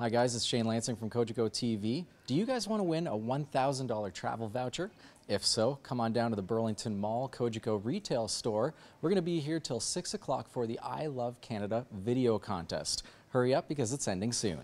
Hi guys, it's Shane Lansing from Kojiko TV. Do you guys want to win a $1,000 travel voucher? If so, come on down to the Burlington Mall Kojiko retail store. We're going to be here till 6 o'clock for the I Love Canada video contest. Hurry up because it's ending soon.